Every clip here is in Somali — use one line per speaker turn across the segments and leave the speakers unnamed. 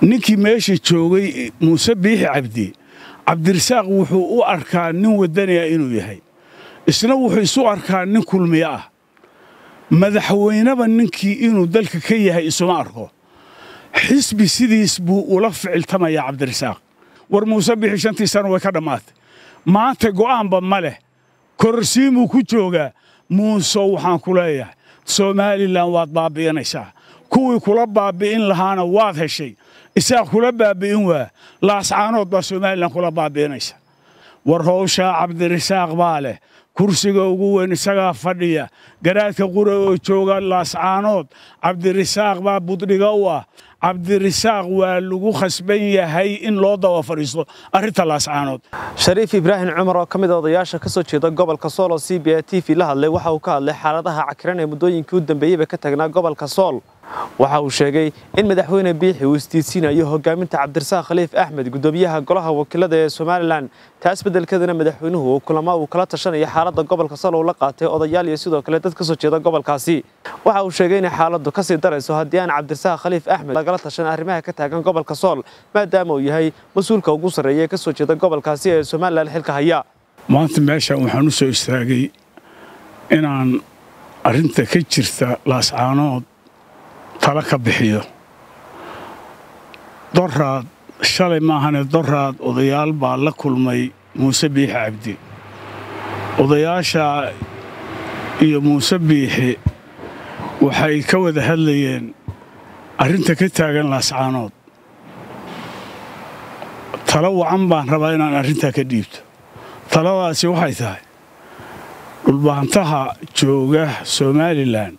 ninkii meesha joogay eh, muuse biixi cabdi cabdirasaaq wuxuu u arkaa nin wadaniya inuu yahay isna wuxuu isu arkaa nin kulmiye ah madaxweyneba ninkii inuu dalka ka yahay isuma arko xisbi sidiis buu ula ficiltamayaa cabdirasaaq war muuse biixi shantii sana way ka dhammaatay maanta go'aanba ma leh kororsiinbuu ku joogaa muuse waxaan ku leeyahay somalilan waad baabi'inaysaa kuwii kula baabi'in lahaana waad heshay isaaq kula baabi'in waa laascaanood baa somalilan kula baabi'inaysa war howshaa cabdirasaaq baa leh kursiga ugu weyn isagaa fadhiya garaadka qura oo jooga laascaanood cabdirasaaq baa buddhiga u ah cabdirasaaq
waa lagu khasban yahay in loo daba fadhiisto arrinta laascaanood shariif ibraahim cumar oo ka mid ah odayaasha ka soo jeeda gobolka sool oo c b a t v la hadlay waxa uu ka hadlay xaaladaha cakiran ee muddooyinkii u dambeeyeyba ka tagnaa gobolka sool waxa uu sheegay in madaxweyne biixi uu isdiidsiinayo hogaaminta cabdirasaaq khaliif axmed guddoomiyaha golaha wakiilada ee somalilan taas beddelkeedana madaxweynuhu uu kulamaa uu kala tashanayo xaaladda gobolka uu la qaatay odayaal iyo sidoo kale dad ka soo jeeda gobolkaasi waxa uu sheegay inay xaaladdu kasii darayso haddii aan cabdirasaaq khaliif axmed lagala tashan arrimaha ka taagan gobolka sool maadaama uu yahay mas-uulka ugu sarreeya ee ka soo jeeda gobolkaasi ee somalilan xilka haya
maanta meesha waxaan u soo istaagay inaan arrinta ka jirta laascaanood talo ka bixiyo doraad shalay maahane doraad odayaal baa la kulmay muuse biixi cabdi odayaashaa iyo muuse biixi waxay ka wada hadlayeen arrinta ka taagan laascaanood talo wacan baan rabaa inaan arrintaa ka dhiibto taladaasi waxay tahay dhulbaantaha jooga somalilan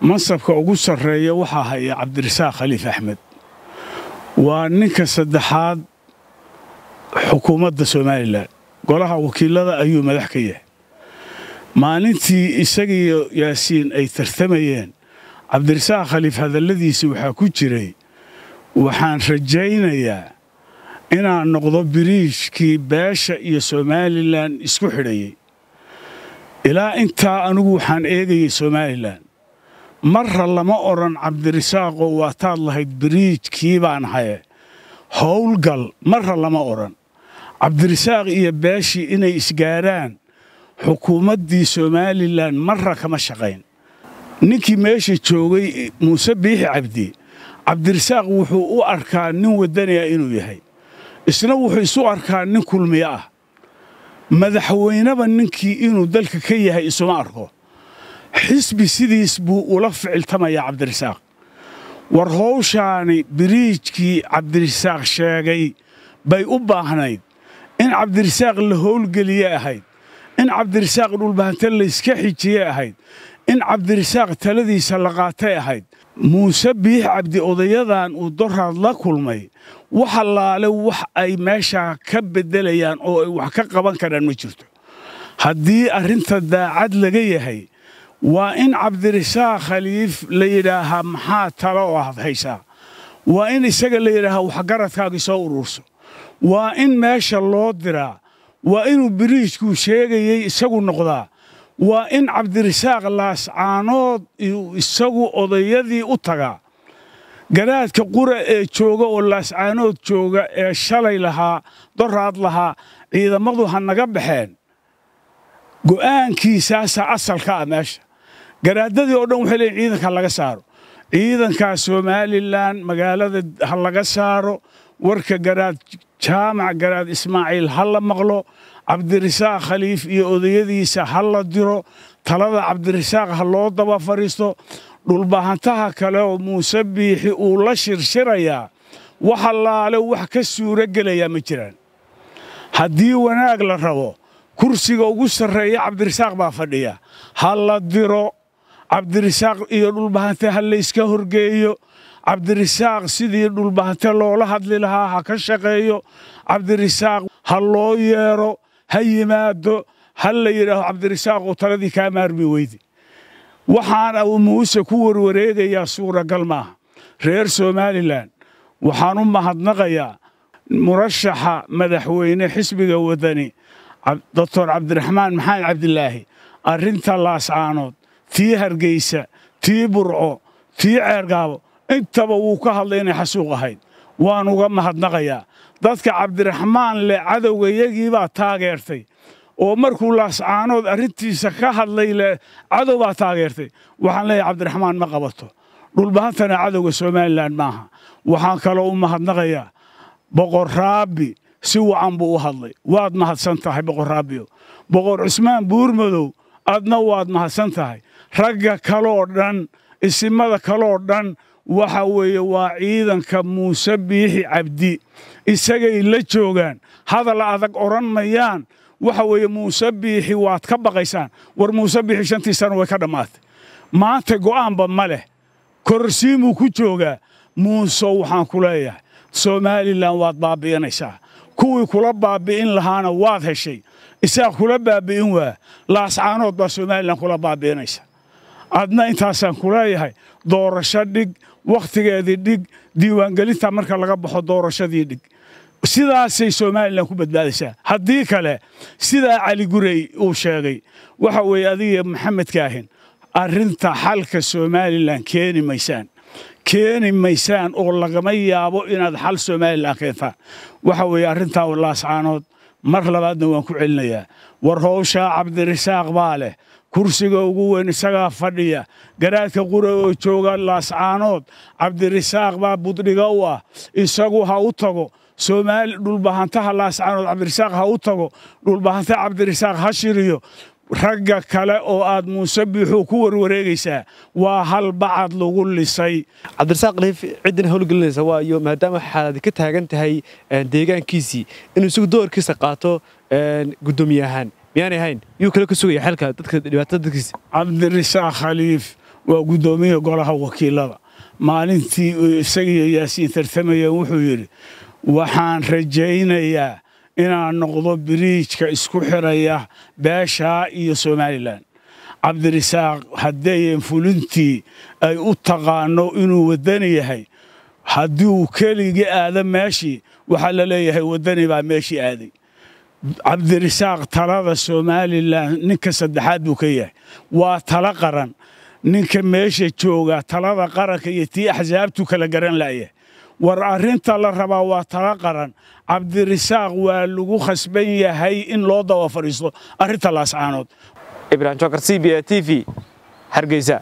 mansabka ugu sarreeya waxaa haya cabdirasaaq khaliif axmed waa ninka saddexaad xukuumadda somalilan golaha wakiilada ayuu madax ka yahay maalintii isagiiyo yaasiin ay tartamayeen cabdirasaaq khaliif hadalladiisii waxaa ku jiray waxaan rajaynayaa inaan noqdo biriijkii beesha iyo somalilan isku xidhayay ilaa intaa anigu waxaan eegayay somalilan marra lama odhan cabdirisaaqoo waataad lahayd biriijkii baan ahaye howlgal marra lama odhan cabdirasaaq iyo beeshii inay isgaadhaan xukuumaddii somalilan marra kama shaqayn ninkii meesha joogay muuse biixi cabdi cabdirisaaq wuxuu u arkaa nin waddaniya inuu yahay isna wuxuu isu arkaa nin kulmiyo ah madaxweyneba ninkii inuu dalka ka yahay isuma arko xisbi sidiis buu ula ficiltamayaa cabdirasaaq war howshaani biriijkii cabdirisaaq sheegay bay u baahnayd in cabdirisaaq la howlgeliye ahayd in cabdirisaaq dhulbahante layska xijiye ahayd in cabdirasaaq taladiisa la qaatay ahayd muuse biix cabdi odayadan uu doraad la kulmay wax wax ay meeshaa ka beddelayaan oo ay wax ka qaban karaan ma jirto haddii arrinta daacad laga yahay waa in cabdirasaaq khaliif la yidhaahaa maxaa talo oo ah haysaa waa in isaga la yidhaahaa waxgaradkaagii soo ururso waa in meesha loo diraa waa inuu biriijkuu sheegayey isagu noqdaa waa in cabdirisaaq laascaanood isagu odayadii u tagaa garaadka qura ee jooga oo laascaanood jooga ee shalay lahaa doraad lahaa ciidamadu ha naga baxeen go'aankiisaasaa asalka ah meesha garaadadii oo dhan waxay leeyihin ciidanka laga saaro ciidankaa somalilan magaalada ha laga saaro warka garaad jaamac garaad ismaaciil ha la maqlo cabdirasaaq khaliif iyo odayadiisa ha la diro talada cabdirasaaq ha loo daba fadhiisto dhulbahantaha kale oo muuse biixi uu la shirshirayaa wax allaale wax ka suuro gelayaa ma jiraan haddii wanaag la rabo kursiga ugu sarreeya cabdirasaaq baa fadhiya ha la diro cabdirasaaq iyo dhulbahante ha layska horgeeyo cabdirasaaq sidii dhulbahante loola hadli lahaa ha ka shaqeeyo cabdirasaaq ha loo yeero ha yimaado ha la yidhaaho cabdirasaaqoo taladii kaa maarmi weyde waxaana uu muuse ku warwareegayaa suuragal maaha reer somalilan waxaan u mahadnaqayaa murashaxa madaxweyne xisbiga wadani doctor cabdiraxmaan maxamed cabdilaahi arrinta laascaanood tii hargaysa tii burco tii ceergaabo intaba wuu ka hadlay inay xasuuq ahayd waan uga mahadnaqayaa dadka cabdiraxmaan leh cadowga iyagiibaa taageertay oo markuu laascaanood arrintiisa ka hadlay leh cadow baa taageertay waxaan leeyahay cabdiraxmaan ma qabato dhulbahantana cadowga somalilan maaha waxaan kaloo u mahadnaqayaa boqor raabbi si wacan buu u hadlay waad mahadsan tahay boqor raabbiyo boqor cusmaan buurmadow aadna waad mahadsan tahay ragga kaloo dhan isimada kaloo dhan waxa weeye waa ciidanka muuse biixi cabdi isagay la joogaan hadal adag odhan mayaan waxa weeye muuse biixi waad ka baqaysaan war muuse biixi shantii sano way ka dhammaatay maanta go'aanba ma leh korsiimuu ku joogaa muuse waxaan ku leeyahay somalilan waad baabi'inaysaa kuwii kula baabbi'in lahaana waad heshay isaaq kula baabbi'in waa laascaanood baa somalilan kula baabbi'inaysa adna intaasaan ku leeyahay doorasho dhig wakhtigeedii dhig diiwaangelinta marka laga baxo doorashadii dhig sidaasay somalilan ku badbaadaysaa haddii kale sidaa cali gurey uu sheegay waxa weeye adigiiyo maxamed kaahin arrinta xalka somalilan keeni maysaan keeni maysaan oo lagama yaabo inaad xal somalilan keentaan waxa weeye arrintaa walaascaanood mar labaadna waan ku celinayaa war howshaa cabdirasaaq baa leh kursiga ugu weyn isagaa fadhiya garaadka qura oo jooga laascaanood cabdirasaaq baa buddhiga u ah isagu ha u tago soomaali dhulbahantaha laascaanood cabdirisaaq ha u tago dhulbahantaha cabdirasaaq ha shiriyo ragga kale oo aad muuse biixuu ku warwareegaysaa
waa hal bacad lagu lisay cabdirasaaq liif ciddina howlgelinaysa waayo maadaama waxaad ka taagan tahay eh, deegaankiisii inuu isagu doorkiisa qaato eh, guddoomiye ahaan miyaanay ahayn yuu kale ka sugaya xelka dadka dhibaatada dadkiisa cabdirishaaq khaliif
waa guddoomiya golaha wakiilada maalintii isagiiyo yaasiin tartamayeen wuxuu yidhi waxaan rajaynayaa inaan noqdo biriijka isku xiraya beeshaa iyo somalilan cabdirisaaq haddeeyen fulintii ay u taqaanno inuu waddani yahay hadduu keligii aada meeshii waxaa la leeyahay waddani baa meeshii aaday cabdirasaaq talada somalilan ninka saddexaad buu ka yahay waa talo qaran ninka meesha jooga talada qaranka iyo tii axsaabtu kala garan la'ya war arrinta la rabaa waa talo qaran cabdirasaaq waa lagu khasban yahay in loo
daba fadhiisto arrinta laascaanood ibrahim jokar c b a t v hargeysa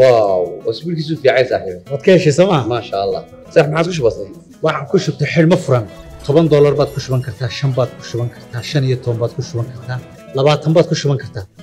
واو asbuulkiisu fiican saaxiib waad ka heshay soo ma maasha allah saaxiib maxaad ku shubatay waxaan ku shubtay xilmo furan toban doolar baad ku shuban kartaa shan baad ku shuban kartaa shan iyo toban baad ku shuban kartaa labaatan baad ku shuban kartaa